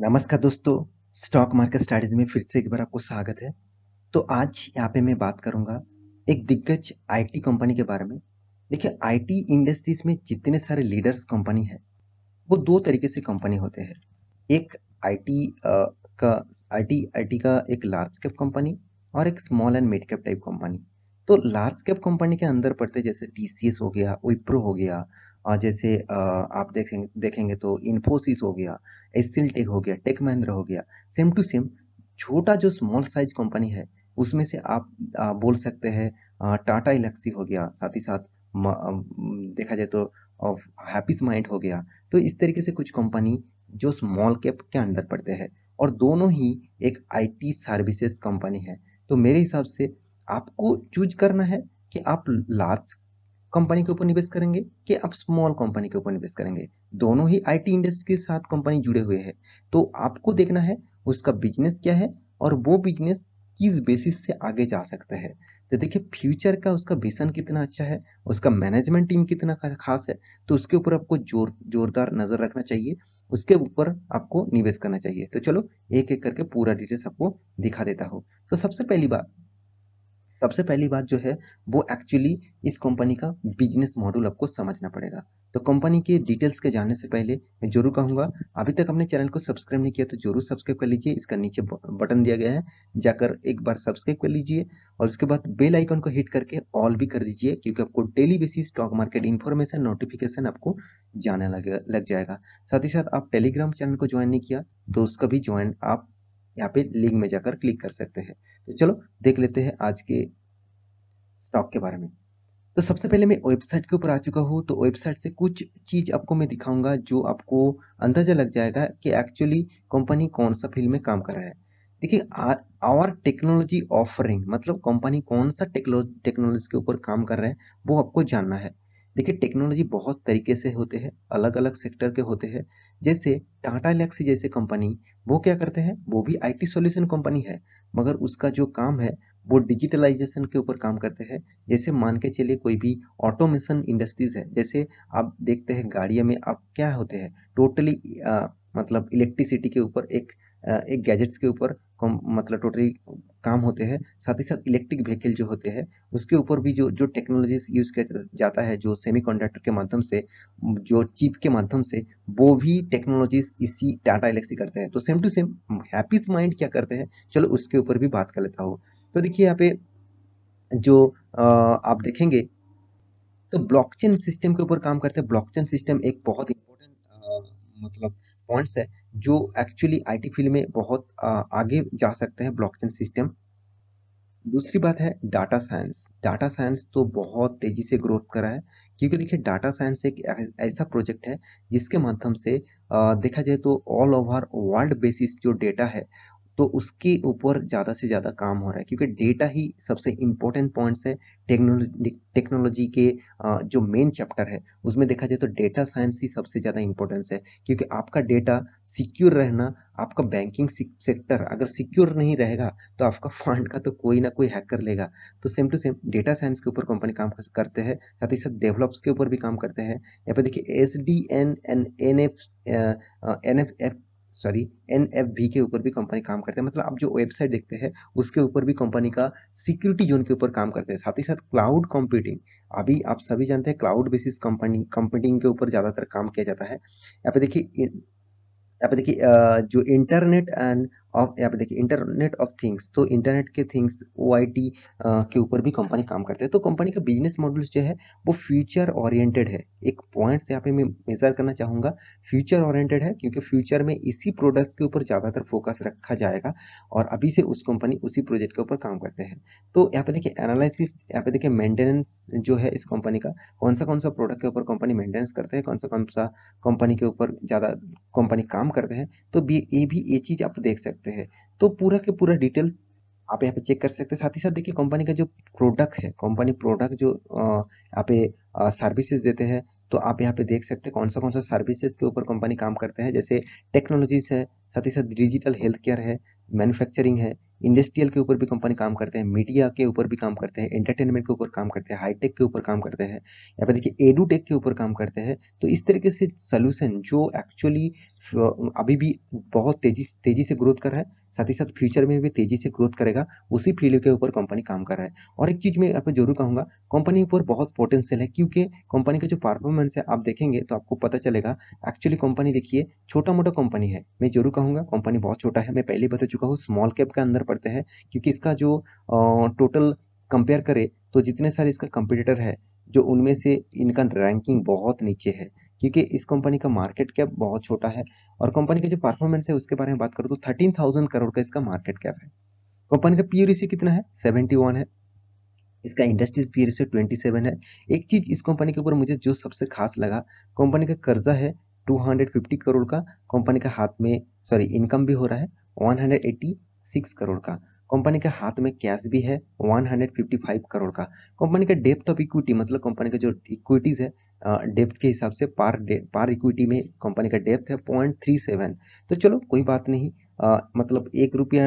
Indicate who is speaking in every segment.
Speaker 1: नमस्कार दोस्तों stock market studies में फिर से एक बार आपको स्वागत है तो आज यहाँ पे मैं बात करूंगा एक दिग्गज आईटी कंपनी के बारे में देखिए आईटी इंडस्ट्रीज में जितने सारे लीडर्स कंपनी है वो दो तरीके से कंपनी होते हैं एक आईटी का आईटी आईटी का एक लार्ज कैप कंपनी और एक small and mid cap type company तो लार्ज कैप कंपनी के अंदर पड़ते जैसे टी हो गया विप्रो हो गया और जैसे आप देखेंगे देखेंगे तो इन्फोसिस हो गया एसिल टेक हो गया टेक महिंद्रा हो गया सेम टू सेम छोटा जो स्मॉल साइज कंपनी है उसमें से आप आ, बोल सकते हैं टाटा इलेक्सी हो गया साथ ही साथ देखा जाए तो हैप्पी माइंड हो गया तो इस तरीके से कुछ कंपनी जो स्मॉल कैप के अंडर पड़ते हैं और दोनों ही एक आईटी सर्विसेज कंपनी है तो मेरे हिसाब से आपको चूज करना है कि आप लार्ज कंपनी के ऊपर निवेश करेंगे कि आप स्मॉल कंपनी के ऊपर निवेश करेंगे दोनों ही आईटी इंडस्ट्री के साथ कंपनी जुड़े हुए हैं तो आपको देखना है उसका बिजनेस क्या है और वो बिजनेस किस बेसिस से आगे जा सकता है तो देखिए फ्यूचर का उसका विजन कितना अच्छा है उसका मैनेजमेंट टीम कितना खास है तो उसके ऊपर आपको जोर जोरदार नज़र रखना चाहिए उसके ऊपर आपको निवेश करना चाहिए तो चलो एक एक करके पूरा डिटेल्स आपको दिखा देता हूँ तो सबसे पहली बात सबसे पहली बात जो है वो एक्चुअली इस कंपनी का बिजनेस मॉडल आपको समझना पड़ेगा तो कंपनी के डिटेल्स के जानने से पहले मैं जरूर कहूँगा अभी तक अपने चैनल को सब्सक्राइब नहीं किया तो जरूर सब्सक्राइब कर लीजिए इसका नीचे बटन दिया गया है जाकर एक बार सब्सक्राइब कर लीजिए और उसके बाद बेल आइकन को हिट करके ऑल भी कर दीजिए क्योंकि आपको daily basis stock market information notification आपको जाने लगे लग जाएगा साथ ही साथ आप टेलीग्राम चैनल को ज्वाइन नहीं किया तो उसका भी ज्वाइन आप यहाँ पे लिंक में जाकर क्लिक कर सकते हैं तो चलो देख लेते हैं आज के स्टॉक के बारे में तो सबसे पहले मैं वेबसाइट के ऊपर आ चुका हूँ तो वेबसाइट से कुछ चीज़ आपको मैं दिखाऊंगा जो आपको अंदाज़ा लग जाएगा कि एक्चुअली कंपनी कौन सा फील्ड में काम कर रहा है देखिए आवर टेक्नोलॉजी ऑफरिंग मतलब कंपनी कौन सा टेक्नोलॉजी के ऊपर काम कर रहा है वो आपको जानना है देखिए टेक्नोलॉजी बहुत तरीके से होते हैं अलग अलग सेक्टर के होते हैं जैसे टाटा इलेक्सी जैसे कंपनी वो क्या करते हैं वो भी आईटी सॉल्यूशन कंपनी है मगर उसका जो काम है वो डिजिटलाइजेशन के ऊपर काम करते हैं जैसे मान के चलिए कोई भी ऑटोमेशन इंडस्ट्रीज़ है जैसे आप देखते हैं गाड़ियों में आप क्या होते हैं टोटली मतलब इलेक्ट्रिसिटी के ऊपर एक एक गैजेट्स के ऊपर कम मतलब टोटली काम होते हैं साथ ही साथ इलेक्ट्रिक व्हीकल जो होते हैं उसके ऊपर भी जो जो टेक्नोलॉजीज यूज़ किया जाता है जो सेमीकंडक्टर के माध्यम से जो चिप के माध्यम से वो भी टेक्नोलॉजीज इसी टाटा एलेक्सी करते हैं तो same to same happy mind क्या करते हैं चलो उसके ऊपर भी बात कर लेता हूँ तो देखिए यहाँ पे जो आप देखेंगे तो ब्लॉकचेन सिस्टम के ऊपर काम करते हैं ब्लॉकचेन सिस्टम एक बहुत इंपॉर्टेंट मतलब पॉइंट्स है जो एक्चुअली आईटी फील्ड में बहुत आगे जा सकते हैं ब्लॉकचेन सिस्टम दूसरी बात है डाटा साइंस डाटा साइंस तो बहुत तेज़ी से ग्रोथ कर रहा है क्योंकि देखिए डाटा साइंस एक ऐसा प्रोजेक्ट है जिसके माध्यम से देखा जाए तो ऑल ओवर वर्ल्ड बेसिस जो डेटा है तो उसके ऊपर ज़्यादा से ज़्यादा काम हो रहा है क्योंकि डेटा ही सबसे इम्पोर्टेंट पॉइंट्स है टेक्नोलॉजी टेक्नोलॉजी के जो मेन चैप्टर है उसमें देखा जाए तो डेटा साइंस ही सबसे ज़्यादा इम्पोर्टेंस है क्योंकि आपका डेटा सिक्योर रहना आपका बैंकिंग सेक्टर अगर सिक्योर नहीं रहेगा तो आपका फंड का तो कोई ना कोई हैक कर लेगा तो same to same data science के ऊपर कंपनी काम करते हैं साथ ही साथ डेवलप्स के ऊपर भी काम करते हैं यहाँ पर देखिए S D N N N F N F F sorry N के ऊपर भी कंपनी काम करते हैं मतलब आप जो वेबसाइट देखते हैं उसके ऊपर भी कंपनी का सिक्योरिटी जोन के ऊपर काम करते हैं साथ ही साथ क्लाउड कंप्यूटिंग अभी आप सभी जानते हैं क्लाउड बेसिस कंपनी कंप्यूटिंग के ऊपर ज़्यादातर काम किया जाता है यहाँ पे देखिए यहाँ पे देखिए जो इंटरनेट एंड ऑफ यहाँ पे देखिए इंटरनेट ऑफ थिंग्स तो इंटरनेट के थिंग्स ओ के ऊपर भी कंपनी काम करते हैं तो कंपनी का बिजनेस मॉडल जो है वो फ्यूचर ओरिएंटेड है एक पॉइंट्स यहाँ पे मैं मेज़र करना चाहूँगा फ्यूचर ओरिएंटेड है क्योंकि फ्यूचर में इसी प्रोडक्ट्स के ऊपर ज़्यादातर फोकस रखा जाएगा और अभी से उस कंपनी उसी प्रोजेक्ट के ऊपर काम करते हैं तो यहाँ पे देखिए एनालिसिस यहाँ पे देखिए मेंटेनेंस जो है इस कंपनी का कौन सा कौन सा प्रोडक्ट के ऊपर कंपनी मेंटेनेंस करते हैं कौन सा कौन सा कंपनी के ऊपर ज़्यादा कंपनी काम करते हैं तो ये भी ये चीज़ आप देख सकते हैं सकते हैं तो पूरा के पूरा डिटेल्स आप यहाँ पे चेक कर सकते हैं साथ ही साथ देखिए कंपनी का जो प्रोडक्ट है कंपनी प्रोडक्ट जो यहाँ पे सर्विसेज देते हैं तो आप यहाँ पे देख सकते हैं कौन सा कौन सा सर्विसेज के ऊपर कंपनी काम करते हैं जैसे टेक्नोलॉजीज है साथ ही साथ डिजिटल हेल्थ केयर है मैन्युफैक्चरिंग है इंडस्ट्रियल के ऊपर भी कंपनी काम करते हैं मीडिया के ऊपर भी काम करते हैं एंटरटेनमेंट के ऊपर काम करते हैं हाईटेक के ऊपर काम करते हैं या फिर देखिए एडूटेक के ऊपर काम करते हैं तो इस तरीके से सोल्यूशन जो एक्चुअली अभी भी बहुत तेजी तेजी से ग्रोथ कर रहा है साथ ही साथ फ्यूचर में भी तेजी से ग्रोथ करेगा उसी फील्ड के ऊपर कंपनी काम कर रहा है और एक चीज़ में आप जरूर कहूँगा कंपनी ऊपर बहुत पोटेंशियल है क्योंकि कंपनी का जो परफॉर्मेंस है आप देखेंगे तो आपको पता चलेगा एक्चुअली कंपनी देखिए छोटा मोटा कंपनी है मैं जरूर कहूँगा कंपनी बहुत छोटा है मैं पहले बता चुका हूँ स्मॉल कैप के अंदर पड़ते हैं क्योंकि इसका जो टोटल कंपेयर करें तो जितने सारे इसका कंपिटेटर है जो उनमें से इनका रैंकिंग बहुत नीचे है क्योंकि इस कंपनी का मार्केट कैप बहुत छोटा है और कंपनी का जो परफॉर्मेंस है उसके बारे में बात करूँ तो थर्टीन थाउजेंड करोड़ का इसका मार्केट कैप है कंपनी का पी e कितना है सेवेंटी वन है इसका इंडस्ट्रीज पी रिस ट्वेंटी सेवन है एक चीज़ इस कंपनी के ऊपर मुझे जो सबसे खास लगा कंपनी का कर्जा है टू हंड्रेड फिफ्टी करोड़ का कंपनी का हाथ में सॉरी इनकम भी हो रहा है one hundred eighty six crore का कंपनी के हाथ में कैश भी है फाइव करोड़ का कंपनी का डेप्थ ऑफ इक्विटी मतलब कंपनी का जो इक्विटीज़ है डेप्थ के हिसाब से पार पार इक्विटी में कंपनी का डेप्थ है पॉइंट थ्री सेवन तो चलो कोई बात नहीं आ, मतलब एक रुपया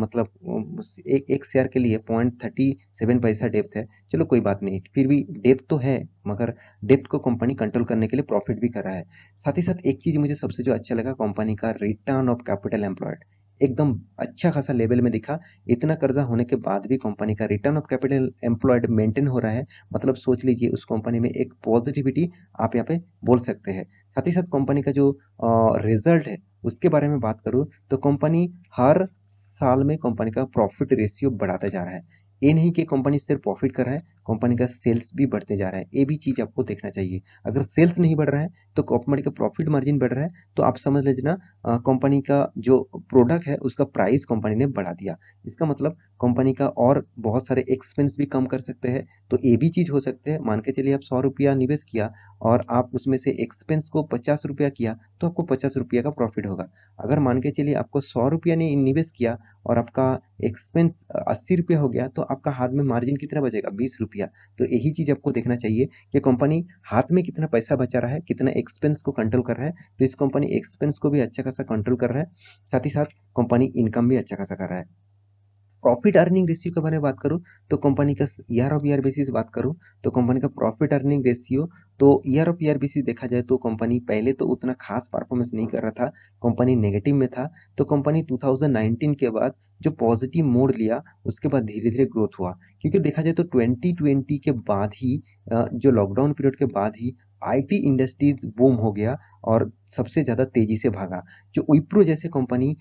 Speaker 1: मतलब ए, एक शेयर के लिए पॉइंट थर्टी सेवन पैसा डेप्थ है चलो कोई बात नहीं फिर भी डेप्थ तो है मगर डेप्थ को कंपनी कंट्रोल करने के लिए प्रॉफिट भी कर रहा है साथ ही साथ एक चीज़ मुझे सबसे जो अच्छा लगा कंपनी का रिटर्न ऑफ कैपिटल एम्प्लॉयड एकदम अच्छा खासा लेवल में दिखा इतना कर्जा होने के बाद भी कंपनी का return of capital employed maintain हो रहा है मतलब सोच लीजिए उस कंपनी में एक पॉजिटिविटी आप यहाँ पे बोल सकते हैं साथ ही साथ कंपनी का जो रिजल्ट है उसके बारे में बात करूँ तो कंपनी हर साल में कंपनी का प्रॉफिट रेशियो बढ़ाता जा रहा है ये नहीं कि कंपनी सिर्फ प्रॉफिट कर रहा है कंपनी का सेल्स भी बढ़ते जा रहा है ये भी चीज़ आपको देखना चाहिए अगर सेल्स नहीं बढ़ रहा है तो कंपनी का प्रॉफिट मार्जिन बढ़ रहा है तो आप समझ लीजिए ना कंपनी का जो प्रोडक्ट है उसका प्राइस कंपनी ने बढ़ा दिया इसका मतलब कंपनी का और बहुत सारे एक्सपेंस भी कम कर सकते हैं तो ये भी चीज़ हो सकते हैं मान के चलिए आप सौ रुपया निवेश किया और आप उसमें से एक्सपेंस को पचास रुपया किया तो आपको पचास रुपया का प्रॉफिट होगा अगर मान के चलिए आपको सौ रुपया ने निवेश किया और आपका एक्सपेंस अस्सी रुपया हो गया तो आपका हाथ में मार्जिन कितना बचेगा बीस रुपया तो यही चीज़ आपको देखना चाहिए कि कंपनी हाथ में कितना पैसा बचा रहा है कितना एक्सपेंस को कंट्रोल कर रहा है तो इस कंपनी एक्सपेंस को भी अच्छा खासा कंट्रोल कर रहा है साथ ही साथ कंपनी इनकम भी अच्छा खासा कर रहा है प्रॉफिट अर्निंग रेशियो के बारे में बात करूँ तो कंपनी का ईयर ऑफ ईयर बेसिस बात करूँ तो कंपनी का प्रॉफिट अर्निंग रेशियो तो ईयर ऑफ ईयर बेसिस देखा जाए तो कंपनी पहले तो उतना खास परफॉर्मेंस नहीं कर रहा था कंपनी नेगेटिव में था तो कंपनी 2019 के बाद जो पॉजिटिव मोड लिया उसके बाद धीरे धीरे ग्रोथ हुआ क्योंकि देखा जाए तो 2020 के बाद ही जो लॉकडाउन पीरियड के बाद ही आईटी इंडस्ट्रीज बूम हो गया और सबसे ज़्यादा तेज़ी से भागा जो विप्रो जैसे कंपनी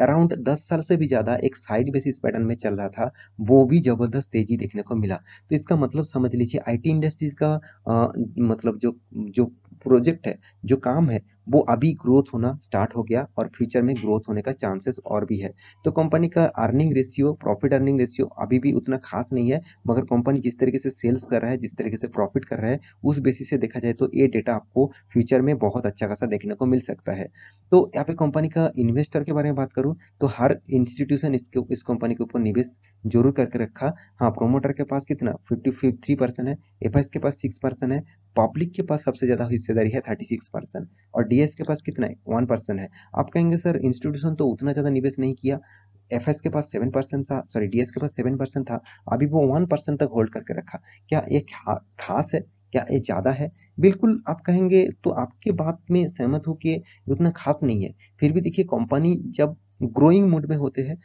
Speaker 1: अराउंड दस साल से भी ज़्यादा एक साइड बेसिस पैटर्न में चल रहा था वो भी ज़बरदस्त तेज़ी देखने को मिला तो इसका मतलब समझ लीजिए आईटी इंडस्ट्रीज़ का आ, मतलब जो जो प्रोजेक्ट है जो काम है वो अभी ग्रोथ होना स्टार्ट हो गया और फ्यूचर में ग्रोथ होने का चांसेस और भी है तो कंपनी का earning ratio profit earning ratio अभी भी उतना खास नहीं है मगर कंपनी जिस तरीके से सेल्स कर रहा है जिस तरीके से प्रॉफिट कर रहा है उस बेसिस से देखा जाए तो ये डेटा आपको फ्यूचर में बहुत अच्छा खासा देखने को मिल सकता है तो यहाँ पे कंपनी का इन्वेस्टर के बारे में बात करूँ तो हर इंस्टीट्यूशन इसके इस कंपनी के ऊपर निवेश जरूर करके रखा हाँ प्रोमोटर के पास कितना फिफ्टी थ्री परसेंट है एफ के पास सिक्स परसेंट है पब्लिक के पास सबसे ज़्यादा हिस्सेदारी है थर्टी सिक्स परसेंट और डी डीएस के पास कितना है वन परसेंट है आप कहेंगे सर इंस्टीट्यूशन तो उतना ज़्यादा निवेश नहीं किया एफ के पास सेवन परसेंट था सॉरी डी के पास सेवन परसेंट था अभी वो वन परसेंट तक होल्ड करके रखा क्या ये खास है क्या ये ज़्यादा है बिल्कुल आप कहेंगे तो आपके बात में सहमत हो कि उतना खास नहीं है फिर भी देखिए कंपनी जब ग्रोइंग मूड में होते हैं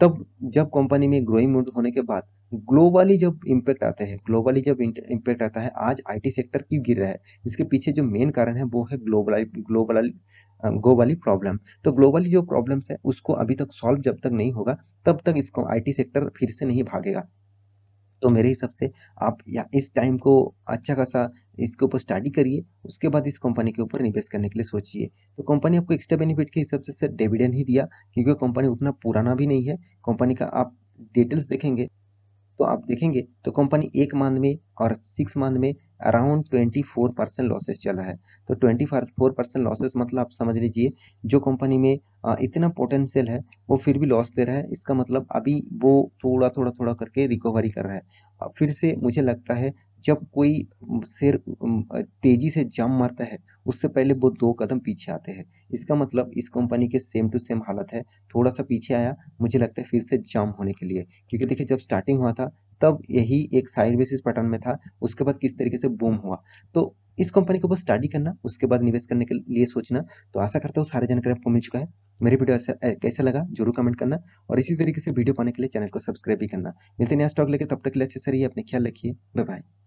Speaker 1: तब जब कंपनी में ग्रोइंग मूड होने के बाद ग्लोबली जब इम्पैक्ट आते हैं ग्लोबली जब इम्पैक्ट आता है आज आईटी सेक्टर क्यों गिर रहा है इसके पीछे जो मेन कारण है वो है ग्लोबल ग्लोबल ग्लोबली प्रॉब्लम तो ग्लोबली जो प्रॉब्लम्स है उसको अभी तक सॉल्व जब तक नहीं होगा तब तक इसको आईटी सेक्टर फिर से नहीं भागेगा तो मेरे हिसाब से आप या इस टाइम को अच्छा खासा इसके ऊपर स्टडी करिए उसके बाद इस कंपनी के ऊपर निवेश करने के लिए सोचिए तो कंपनी आपको एक्स्ट्रा बेनिफिट के हिसाब से सर डिविडेंड ही दिया क्योंकि कंपनी उतना पुराना भी नहीं है कंपनी का आप डिटेल्स देखेंगे तो आप देखेंगे तो कंपनी एक मंथ में और सिक्स मंथ में around twenty four percent losses चला है तो ट्वेंटी फोर परसेंट लॉसेस मतलब आप समझ लीजिए जो कंपनी में इतना पोटेंशियल है वो फिर भी लॉस दे रहा है इसका मतलब अभी वो थोड़ा थोड़ा थोड़ा करके रिकवरी कर रहा है फिर से मुझे लगता है जब कोई शेर तेज़ी से जम मारता है उससे पहले वो दो कदम पीछे आते हैं इसका मतलब इस कंपनी के सेम टू सेम हालत है थोड़ा सा पीछे आया मुझे लगता है फिर से जम होने के लिए क्योंकि देखिए जब स्टार्टिंग हुआ था तब यही एक साइड बेसिस पैटर्न में था उसके बाद किस तरीके से बूम हुआ तो इस कंपनी को बस स्टडी करना उसके बाद निवेश करने के लिए सोचना तो आशा करता हूँ सारे जानकारी आपको मिल चुका है मेरी वीडियो ऐसा कैसा लगा जरूर कमेंट करना और इसी तरीके से वीडियो पाने के लिए चैनल को सब्सक्राइब भी करना मिलते नया स्टॉक लेके तब तक के लिए अच्छे से रहिए अपने ख्याल रखिए बाय बाय